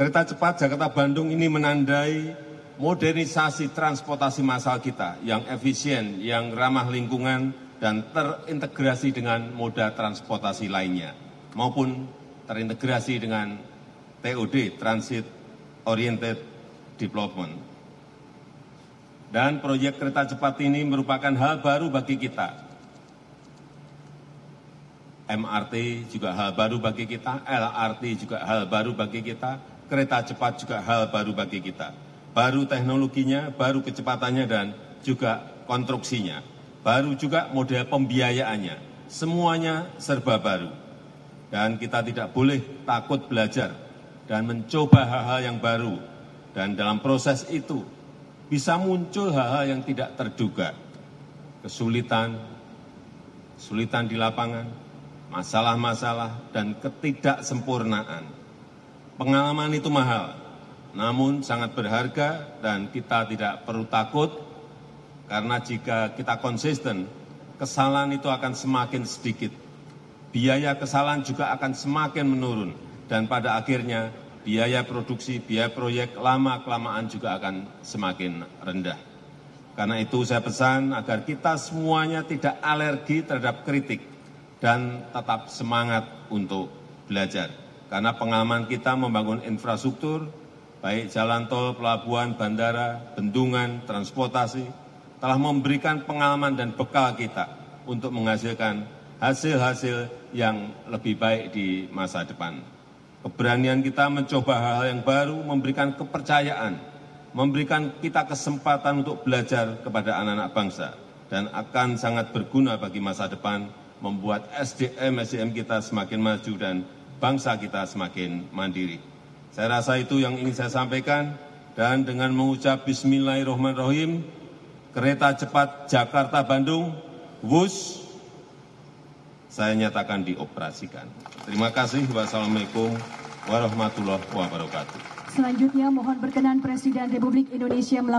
kereta cepat Jakarta Bandung ini menandai modernisasi transportasi massal kita yang efisien, yang ramah lingkungan, dan terintegrasi dengan moda transportasi lainnya, maupun terintegrasi dengan TOD, Transit Oriented Development. Dan proyek kereta cepat ini merupakan hal baru bagi kita. MRT juga hal baru bagi kita, LRT juga hal baru bagi kita, kereta cepat juga hal baru bagi kita. Baru teknologinya, baru kecepatannya, dan juga konstruksinya. Baru juga model pembiayaannya. Semuanya serba baru. Dan kita tidak boleh takut belajar dan mencoba hal-hal yang baru. Dan dalam proses itu bisa muncul hal-hal yang tidak terduga. Kesulitan, kesulitan di lapangan, masalah-masalah, dan ketidaksempurnaan Pengalaman itu mahal, namun sangat berharga dan kita tidak perlu takut karena jika kita konsisten, kesalahan itu akan semakin sedikit. Biaya kesalahan juga akan semakin menurun dan pada akhirnya biaya produksi, biaya proyek lama-kelamaan juga akan semakin rendah. Karena itu saya pesan agar kita semuanya tidak alergi terhadap kritik dan tetap semangat untuk belajar karena pengalaman kita membangun infrastruktur, baik jalan tol, pelabuhan, bandara, bendungan, transportasi, telah memberikan pengalaman dan bekal kita untuk menghasilkan hasil-hasil yang lebih baik di masa depan. Keberanian kita mencoba hal-hal yang baru memberikan kepercayaan, memberikan kita kesempatan untuk belajar kepada anak-anak bangsa dan akan sangat berguna bagi masa depan membuat SDM-SDM kita semakin maju dan bangsa kita semakin mandiri. Saya rasa itu yang ingin saya sampaikan dan dengan mengucap bismillahirrahmanirrahim kereta cepat Jakarta-Bandung WUS saya nyatakan dioperasikan. Terima kasih. Wassalamualaikum warahmatullahi wabarakatuh. Selanjutnya mohon berkenan Presiden Republik Indonesia melakukan